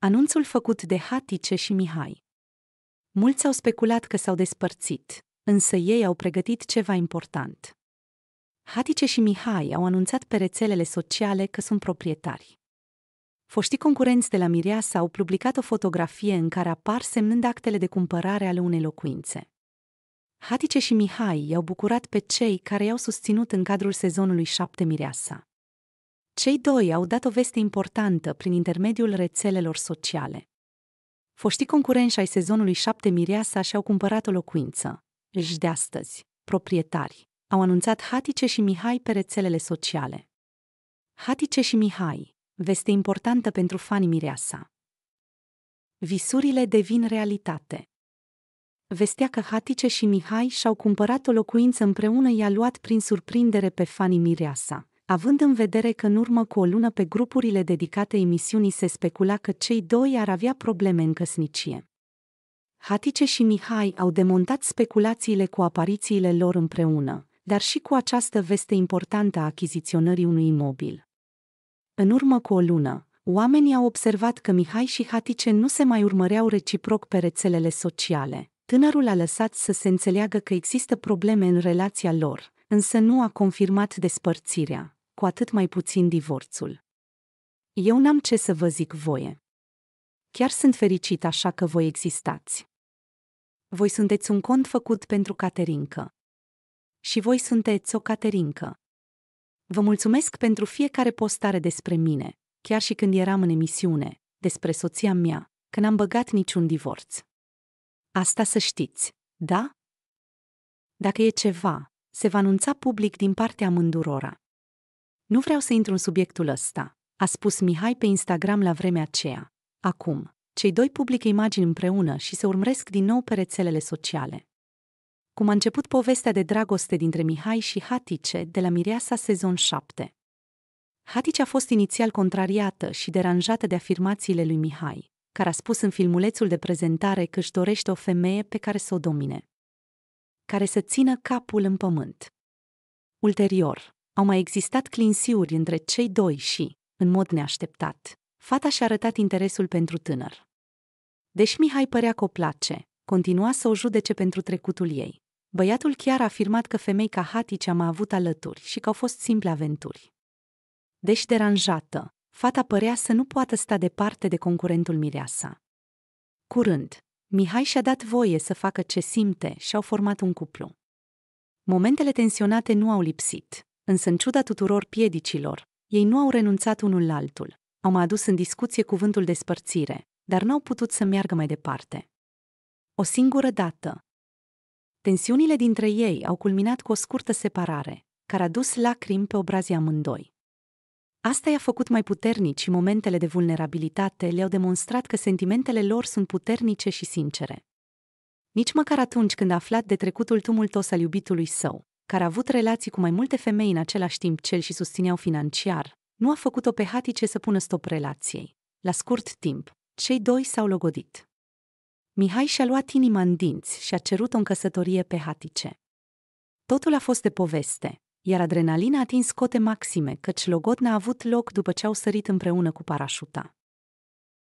Anunțul făcut de Hatice și Mihai. Mulți au speculat că s-au despărțit, însă ei au pregătit ceva important. Hatice și Mihai au anunțat pe rețelele sociale că sunt proprietari. Foștii concurenți de la Mireasa au publicat o fotografie în care apar semnând actele de cumpărare ale unei locuințe. Hatice și Mihai i-au bucurat pe cei care i-au susținut în cadrul sezonului 7 Mireasa. Cei doi au dat o veste importantă prin intermediul rețelelor sociale. Foștii concurenți ai sezonului 7 Mireasa și-au cumpărat o locuință. Își de astăzi, proprietari, au anunțat Hatice și Mihai pe rețelele sociale. Hatice și Mihai, veste importantă pentru fanii Mireasa. Visurile devin realitate. Vestea că Hatice și Mihai și-au cumpărat o locuință împreună i-a luat prin surprindere pe fanii Mireasa având în vedere că în urmă cu o lună pe grupurile dedicate emisiunii se specula că cei doi ar avea probleme în căsnicie. Hatice și Mihai au demontat speculațiile cu aparițiile lor împreună, dar și cu această veste importantă a achiziționării unui imobil. În urmă cu o lună, oamenii au observat că Mihai și Hatice nu se mai urmăreau reciproc pe rețelele sociale. Tânărul a lăsat să se înțeleagă că există probleme în relația lor, însă nu a confirmat despărțirea cu atât mai puțin divorțul. Eu n-am ce să vă zic voie. Chiar sunt fericit așa că voi existați. Voi sunteți un cont făcut pentru Caterincă. Și voi sunteți o Caterincă. Vă mulțumesc pentru fiecare postare despre mine, chiar și când eram în emisiune, despre soția mea, că n-am băgat niciun divorț. Asta să știți, da? Dacă e ceva, se va anunța public din partea mândurora. Nu vreau să intru în subiectul ăsta, a spus Mihai pe Instagram la vremea aceea. Acum, cei doi publică imagini împreună și se urmăresc din nou pe rețelele sociale. Cum a început povestea de dragoste dintre Mihai și Hatice de la Mireasa sezon 7. Hatice a fost inițial contrariată și deranjată de afirmațiile lui Mihai, care a spus în filmulețul de prezentare că își dorește o femeie pe care să o domine, care să țină capul în pământ. Ulterior, au mai existat clinsiuri între cei doi și, în mod neașteptat, fata și-a arătat interesul pentru tânăr. Deși Mihai părea că o place, continua să o judece pentru trecutul ei. Băiatul chiar a afirmat că femei ca Hati am mai avut alături și că au fost simple aventuri. Deși deranjată, fata părea să nu poată sta departe de concurentul Mireasa. Curând, Mihai și-a dat voie să facă ce simte și au format un cuplu. Momentele tensionate nu au lipsit, însă în ciuda tuturor piedicilor, ei nu au renunțat unul la altul. Au mai adus în discuție cuvântul despărțire, dar n-au putut să meargă mai departe. O singură dată. Tensiunile dintre ei au culminat cu o scurtă separare, care a dus lacrimi pe obrazii amândoi. Asta i-a făcut mai puternici și momentele de vulnerabilitate le-au demonstrat că sentimentele lor sunt puternice și sincere. Nici măcar atunci când a aflat de trecutul tumultos al iubitului său, care a avut relații cu mai multe femei în același timp cel și susțineau financiar, nu a făcut-o pe Hatice să pună stop relației. La scurt timp, cei doi s-au logodit. Mihai și-a luat inima în dinți și a cerut o căsătorie pe Hatice. Totul a fost de poveste, iar adrenalina a atins cote maxime, căci logodna a avut loc după ce au sărit împreună cu parașuta.